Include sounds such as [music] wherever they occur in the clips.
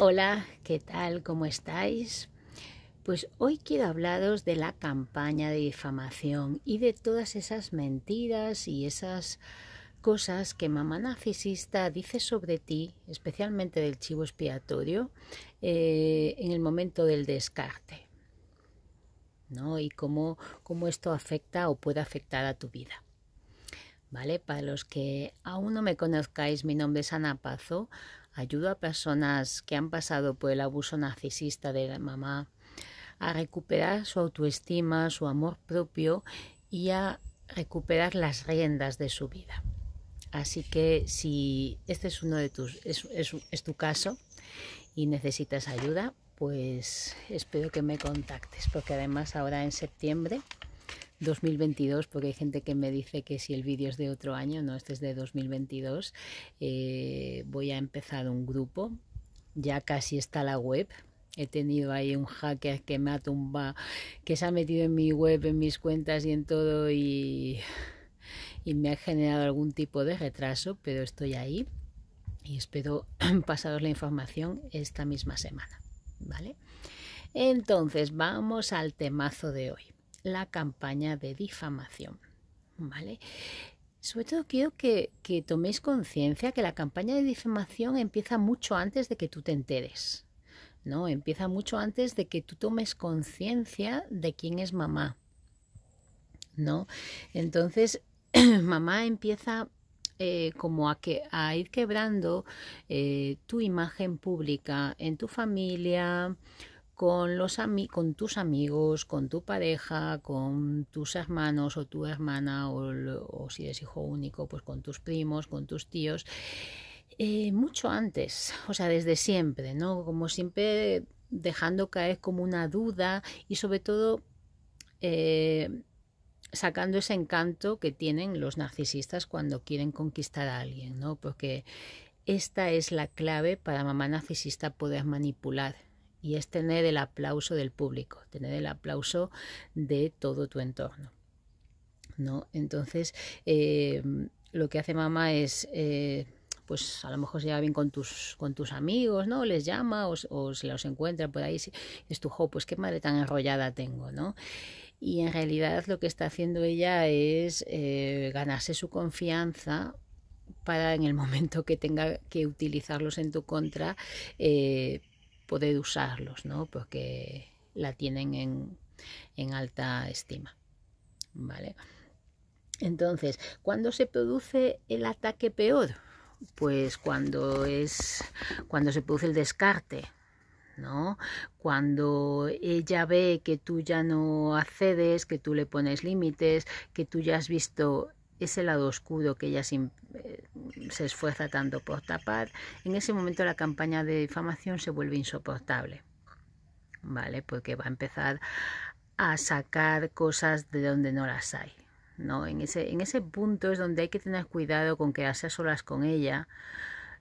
Hola, ¿qué tal? ¿Cómo estáis? Pues hoy quiero hablaros de la campaña de difamación y de todas esas mentiras y esas cosas que mamá narcisista dice sobre ti, especialmente del chivo expiatorio, eh, en el momento del descarte. ¿no? Y cómo, cómo esto afecta o puede afectar a tu vida. ¿Vale? Para los que aún no me conozcáis, mi nombre es Ana Pazo, Ayudo a personas que han pasado por el abuso narcisista de la mamá a recuperar su autoestima, su amor propio y a recuperar las riendas de su vida. Así que si este es uno de tus es, es tu caso y necesitas ayuda, pues espero que me contactes, porque además ahora en septiembre 2022, porque hay gente que me dice que si el vídeo es de otro año, no, este es de 2022, eh, voy a empezar un grupo. Ya casi está la web, He tenido ahí un hacker que me ha tumbado, que se ha metido en mi web, en mis cuentas y en todo y, y me ha generado algún tipo de retraso, pero estoy ahí y espero [clears throat] pasaros la información esta misma semana, ¿vale? Entonces, vamos al temazo de hoy la campaña de difamación. ¿Vale? Sobre todo quiero que, toméis conciencia que la campaña de difamación empieza mucho antes de que tú te enteres. ¿no? Empieza mucho antes de que tú tomes conciencia de quién es mamá. ¿No? Entonces, [clears throat] mamá empieza eh, como a, que, a ir quebrando eh, tu imagen pública en tu familia, con, con tus amigos, con tu pareja, con tus hermanos o tu hermana, o, si eres hijo único, pues con tus primos, con tus tíos, eh, mucho antes, o sea, desde siempre, ¿no? Como siempre dejando caer como una duda y sobre todo... Eh, sacando ese encanto que tienen los narcisistas cuando quieren conquistar a alguien, ¿no? Porque esta es la clave para mamá narcisista poder manipular y es tener el aplauso del público, tener el aplauso de todo tu entorno. ¿no? Entonces, eh, lo que hace mamá es... Eh, pues a lo mejor se lleva bien con tus, con tus amigos, ¿no? Les llama o, se los encuentra por ahí, si, es tu jo, pues qué madre tan enrollada tengo, ¿no? Y en realidad lo que está haciendo ella es eh, ganarse su confianza para en el momento que tenga que utilizarlos en tu contra, poder usarlos, ¿no? Porque pues la tienen en, en alta estima, ¿vale? Entonces, ¿cuándo se produce el ataque peor? Pues cuando es cuando se produce el descarte, ¿no? Cuando ella ve que tú ya no accedes, que tú le pones límites, que tú ya has visto ese lado oscuro que ella eh, se, esfuerza tanto por tapar, en ese momento la campaña de difamación se vuelve insoportable, ¿vale? Porque va a empezar a sacar cosas de donde no las hay. ¿no? En, ese, en ese punto es donde hay que tener cuidado con quedarse a solas con ella,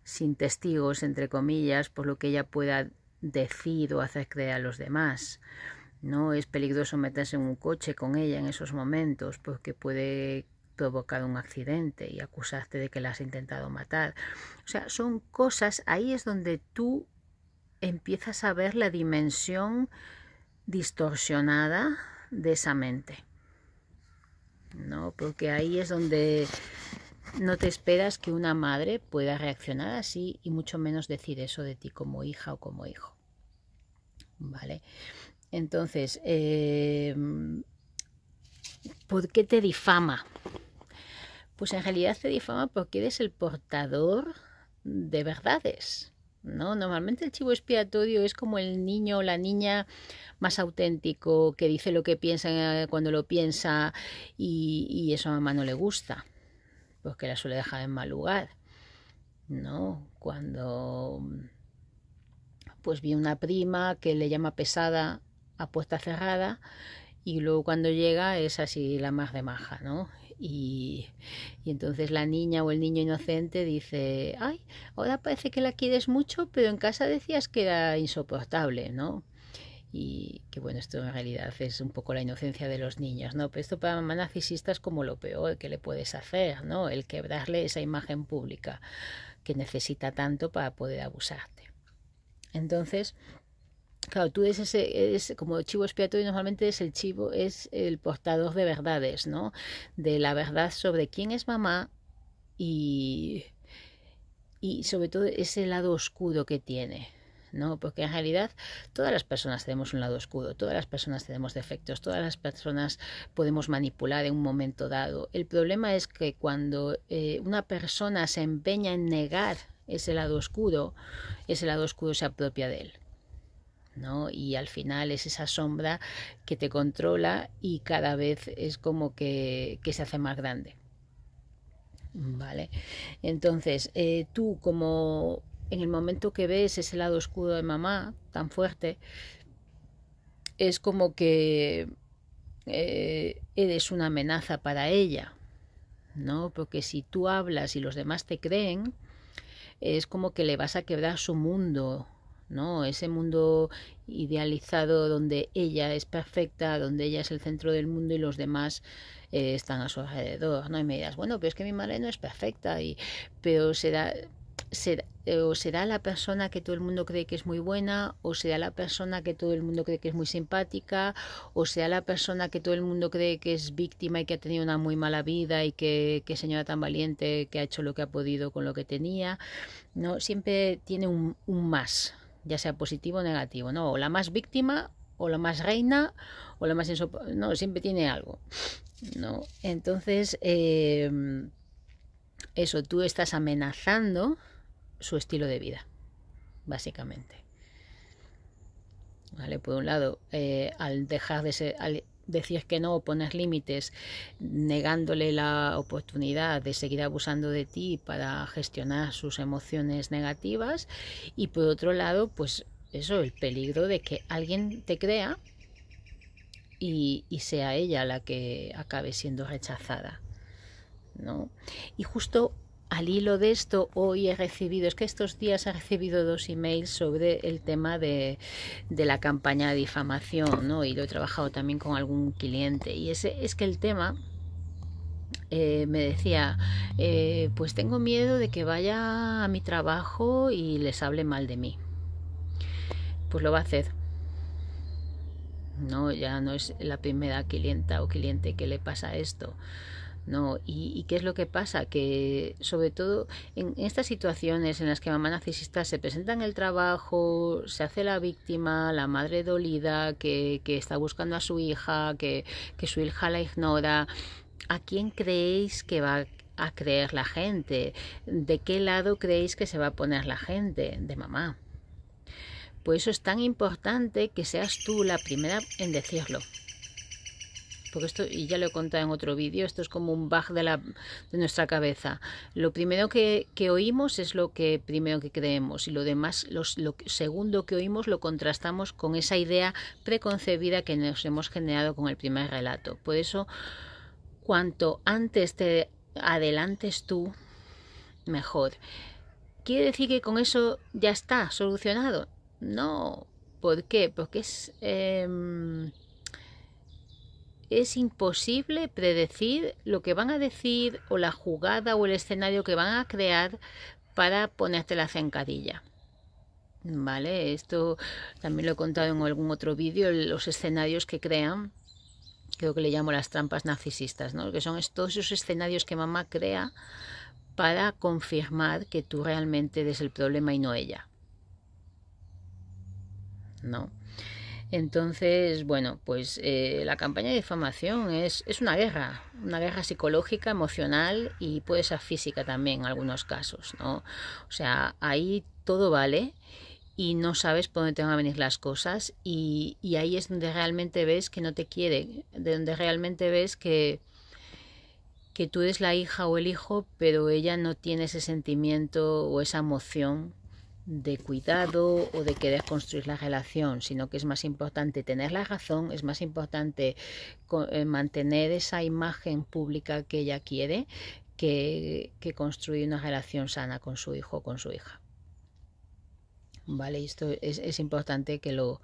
sin testigos, entre comillas, por lo que ella pueda decir o hacer creer a los demás. No es peligroso meterse en un coche con ella en esos momentos, porque puede provocado un accidente y acusaste de que la has intentado matar. O sea, son cosas, ahí es donde tú empiezas a ver la dimensión distorsionada de esa mente. Porque ahí es donde no te esperas que una madre pueda reaccionar así y mucho menos decir eso de ti como hija o como hijo. ¿Vale? Entonces, em, ¿por qué te difama? pues en realidad te difama porque eres el portador de verdades. ¿no? Normalmente el chivo expiatorio es como el niño o la niña más auténtico, que dice lo que piensa eh, cuando lo piensa y, eso a mamá no le gusta, porque la suele dejar en mal lugar. ¿no? Cuando pues vi una prima que le llama pesada a puerta cerrada y luego cuando llega es así la más de maja, ¿no? y, entonces la niña o el niño inocente dice, ay, ahora parece que la quieres mucho, pero en casa decías que era insoportable, ¿no? Y que bueno, esto en realidad es un poco la inocencia de los niños, ¿no? Pero esto para mamá narcisista es como lo peor que le puedes hacer, ¿no? El quebrarle esa imagen pública que necesita tanto para poder abusarte. Entonces, Claro, tú eres, ese, eres como chivo expiatorio, normalmente es el chivo, es el portador de verdades, ¿no? De la verdad sobre quién es mamá y, y sobre todo ese lado oscuro que tiene, ¿no? Porque en realidad todas las personas tenemos un lado oscuro, todas las personas tenemos defectos, todas las personas podemos manipular en un momento dado. El problema es que cuando eh, una persona se empeña en negar ese lado oscuro, ese lado oscuro se apropia de él. Y al final es esa sombra que te controla y cada vez es como que, se hace más grande. Vale. Entonces, eh, tú como en el momento que ves ese lado oscuro de mamá tan fuerte, es como que eh, eres una amenaza para ella, ¿no? Porque si tú hablas y los demás te creen, es como que le vas a quebrar su mundo, ¿no? Ese mundo idealizado donde ella es perfecta, donde ella es el centro del mundo y los demás eh, están a su alrededor, ¿no? Y me dirás, bueno, pero es que mi madre no es perfecta, y, pero será, eh, o será la persona que todo el mundo cree que es muy buena, o será la persona que todo el mundo cree que es muy simpática, o será la persona que todo el mundo cree que es víctima y que ha tenido una muy mala vida y que, que señora tan valiente que ha hecho lo que ha podido con lo que tenía, ¿no? Siempre tiene un más, ya sea positivo o negativo, ¿no? O la más víctima, o la más reina, o la más no, siempre tiene algo, ¿no? Entonces, em, eso, tú estás amenazando su estilo de vida, básicamente. ¿Vale? Por un lado, eh, al dejar de ser, decías que no, pones límites, negándole la oportunidad de seguir abusando de ti para gestionar sus emociones negativas y por otro lado, pues eso, el peligro de que alguien te crea y, y sea ella la que acabe siendo rechazada. ¿no? Y justo al hilo de esto, hoy he recibido, es que estos días he recibido dos emails sobre el tema de, la campaña de difamación, ¿no? Y lo he trabajado también con algún cliente. Y ese, es que el tema eh, me decía, eh, pues tengo miedo de que vaya a mi trabajo y les hable mal de mí. Pues lo va a hacer. No, ya no es la primera clienta o cliente que le pasa esto. ¿no? ¿Y, qué es lo que pasa? Que sobre todo en estas situaciones en las que mamá narcisista se presenta en el trabajo, se hace la víctima, la madre dolida que, que está buscando a su hija, que, que su hija la ignora, ¿a quién creéis que va a creer la gente? ¿De qué lado creéis que se va a poner la gente? De mamá. Por pues eso es tan importante que seas tú la primera en decirlo porque esto, y ya lo he contado en otro vídeo, esto es como un bug de, la, nuestra cabeza. Lo primero que, oímos es lo que primero que creemos y lo demás, lo segundo que oímos lo contrastamos con esa idea preconcebida que nos hemos generado con el primer relato. Por eso, cuanto antes te adelantes tú, mejor. ¿Quiere decir que con eso ya está solucionado? No. ¿Por qué? Porque es... Em, es imposible predecir lo que van a decir o la jugada o el escenario que van a crear para ponerte la zancadilla. Vale, esto también lo he contado en algún otro vídeo, los escenarios que crean, creo que le llamo las trampas narcisistas, ¿no? que son todos esos escenarios que mamá crea para confirmar que tú realmente eres el problema y no ella. ¿No? Entonces, bueno, pues eh, la campaña de difamación es, es, una guerra, una guerra psicológica, emocional y puede ser física también en algunos casos, ¿no? O sea, ahí todo vale y no sabes por dónde te van a venir las cosas y, y ahí es donde realmente ves que no te quiere, de donde realmente ves que, que tú eres la hija o el hijo, pero ella no tiene ese sentimiento o esa emoción de cuidado o de querer construir la relación, sino que es más importante tener la razón, es más importante eh, mantener esa imagen pública que ella quiere que, construir una relación sana con su hijo o con su hija. ¿Vale? esto es, importante que lo,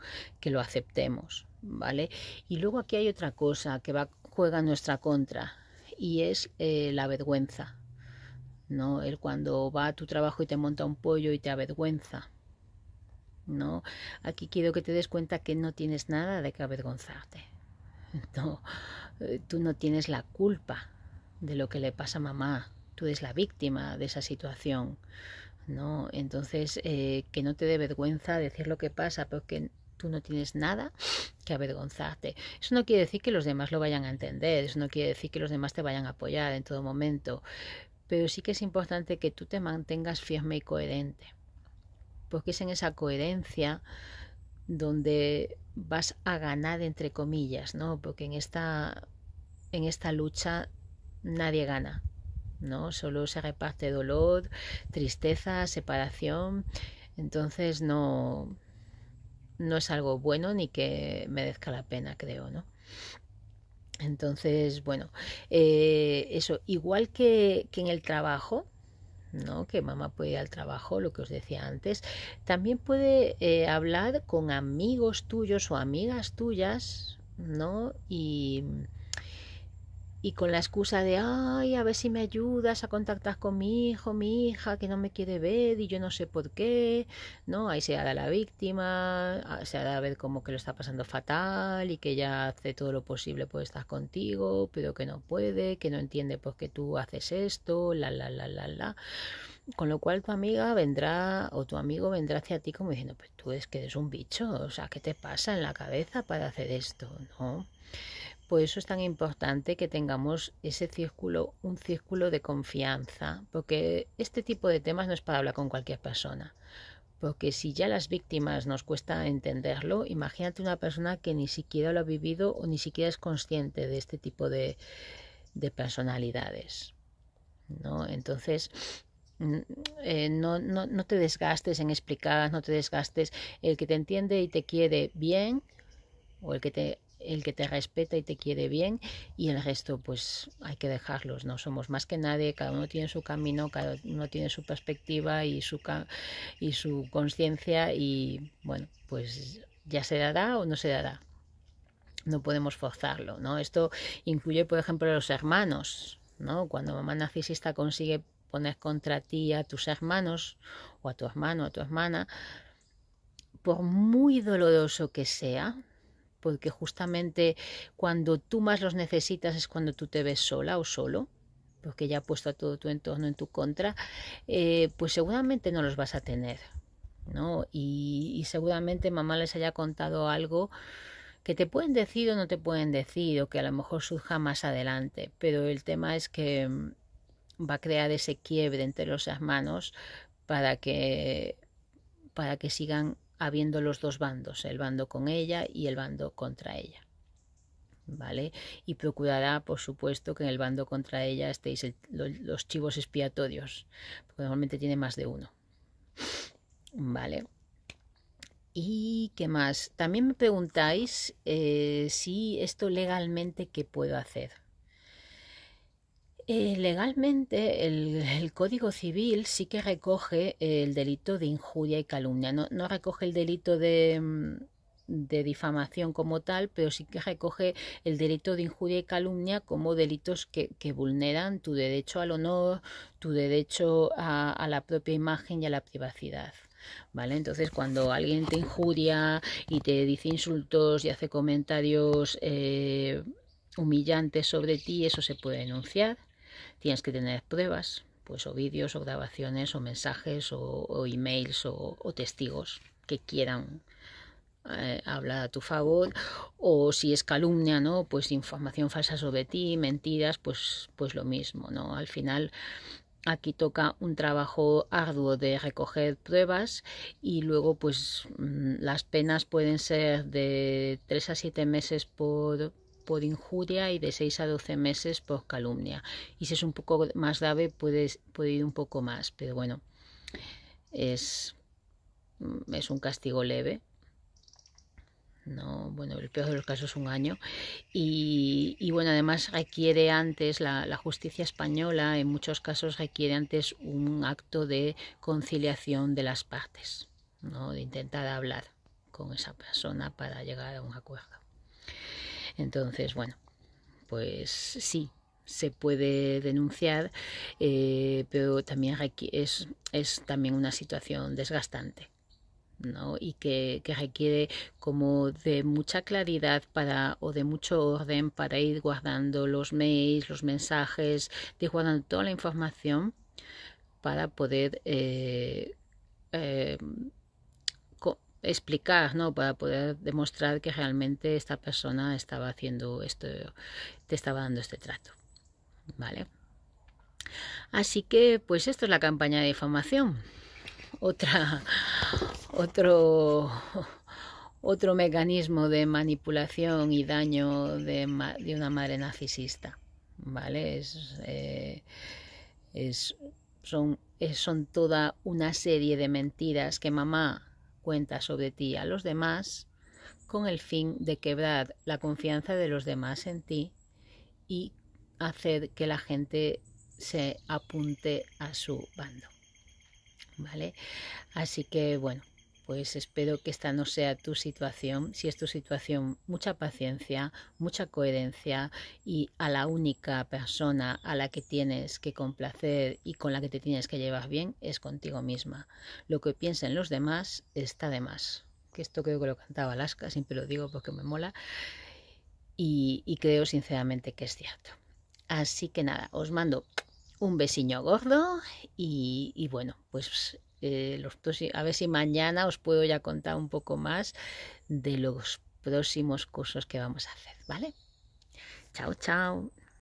aceptemos, ¿vale? Y luego aquí hay otra cosa que va, juega en nuestra contra y es eh, la vergüenza. ¿no? Él cuando va a tu trabajo y te monta un pollo y te avergüenza, ¿no? Aquí quiero que te des cuenta que no tienes nada de que avergonzarte, [laughs] eh, tú no tienes la culpa de lo que le pasa a mamá, tú eres la víctima de esa situación, ¿no? Entonces, eh, que no te dé vergüenza decir lo que pasa, porque tú no tienes nada que avergonzarte. Eso no quiere decir que los demás lo vayan a entender, eso no quiere decir que los demás te vayan a apoyar en todo momento, pero sí que es importante que tú te mantengas firme y coherente, porque es en esa coherencia donde vas a ganar entre comillas, ¿no? Porque en esta en esta lucha nadie gana, ¿no? Solo se reparte dolor, tristeza, separación, entonces no no es algo bueno ni que merezca la pena, creo, ¿no? Entonces, bueno, eh, eso, igual que, que en el trabajo, ¿no? que mamá puede ir al trabajo, lo que os decía antes. También puede eh, hablar con amigos tuyos o amigas tuyas, ¿no? Y, y con la excusa de, ay, a ver si me ayudas a contactar con mi hijo, mi hija, que no me quiere ver y yo no sé por qué, ¿no? Ahí se hará la víctima, ah, se hará ver como que lo está pasando fatal y que ya hace todo lo posible por estar contigo, pero que no puede, que no entiende por qué tú haces esto, la, la, la, la, la. Con lo cual tu amiga vendrá o tu amigo vendrá hacia ti como diciendo, pues tú es que eres un bicho, o sea, ¿qué te pasa en la cabeza para hacer esto, no? por eso es tan importante que tengamos ese círculo, un círculo de confianza, porque este tipo de temas no es para hablar con cualquier persona. Porque si ya las víctimas nos cuesta entenderlo, imagínate una persona que ni siquiera lo ha vivido o ni siquiera es consciente de este tipo de, personalidades. ¿no? Entonces, mm, eh, no, no te desgastes en explicar, no te desgastes. El que te entiende y te quiere bien, o el que te el que te respeta y te quiere bien y el resto pues hay que dejarlos, no somos más que nadie, cada uno tiene su camino, cada uno tiene su perspectiva y su, y su conciencia y bueno, pues ya se dará o no se dará. No podemos forzarlo, ¿no? Esto incluye, por ejemplo, a los hermanos, ¿no? Cuando mamá narcisista consigue poner contra ti a tus hermanos o a tu hermano o a tu hermana, por muy doloroso que sea, porque justamente cuando tú más los necesitas es cuando tú te ves sola o solo, porque ya ha puesto a todo tu entorno en tu contra, eh, pues seguramente no los vas a tener, ¿no? Y, seguramente mamá les haya contado algo que te pueden decir o no te pueden decir, o que a lo mejor surja más adelante, pero el tema es que mm, va a crear ese quiebre entre los hermanos para que para que sigan habiendo los dos bandos, el bando con ella y el bando contra ella. ¿Vale? Y procurará, por supuesto, que en el bando contra ella estéis los chivos expiatorios, porque normalmente tiene más de uno. ¿Vale? ¿Y qué más? También me preguntáis eh, si esto legalmente qué puedo hacer. Eh, legalmente, el, Código Civil sí que recoge el delito de injuria y calumnia. No, recoge el delito de, mm, de, difamación como tal, pero sí que recoge el delito de injuria y calumnia como delitos que, vulneran tu derecho al honor, tu derecho a, la propia imagen y a la privacidad. ¿Vale? Entonces, cuando alguien te injuria y te dice insultos y hace comentarios eh, humillantes sobre ti, eso se puede denunciar. Tienes que tener pruebas, pues o vídeos o grabaciones o mensajes o, emails o, testigos que quieran eh, hablar a tu favor o si es calumnia, ¿no? Pues información falsa sobre ti, mentiras, pues, pues lo mismo, ¿no? Al final aquí toca un trabajo arduo de recoger pruebas y luego pues mm, las penas pueden ser de tres a siete meses por por injuria y de 6 a 12 meses por calumnia. Y si es un poco más grave puede, ir un poco más, pero bueno, es, mm, es un castigo leve. No, bueno, el peor de los casos es un año. Y, bueno, además requiere antes, la, la, justicia española en muchos casos requiere antes un acto de conciliación de las partes, ¿no? de intentar hablar con esa persona para llegar a un acuerdo. Entonces, bueno, pues sí, se puede denunciar, eh, pero también es, es también una situación desgastante. ¿no? y que, requiere como de mucha claridad para o de mucho orden para ir guardando los mails, los mensajes, ir guardando toda la información para poder eh, eh, explicar, ¿no? Para poder demostrar que realmente esta persona estaba haciendo esto, te estaba dando este trato, ¿vale? Así que, pues esto es la campaña de difamación. Otra, otro, otro mecanismo de manipulación y daño de, una madre narcisista, ¿vale? Es, eh, son, son toda una serie de mentiras que mamá cuenta sobre ti a los demás con el fin de quebrar la confianza de los demás en ti y hacer que la gente se apunte a su bando. ¿Vale? Así que bueno, pues espero que esta no sea tu situación. Si es tu situación, mucha paciencia, mucha coherencia y a la única persona a la que tienes que complacer y con la que te tienes que llevar bien es contigo misma. Lo que piensen los demás está de más. Que esto creo que lo cantaba Alaska, siempre lo digo porque me mola y, creo sinceramente que es cierto. Así que nada, os mando un besiño gordo y bueno, pues eh, a ver si mañana os puedo ya contar un poco más de los próximos cursos que vamos a hacer, ¿vale? Chao, chao.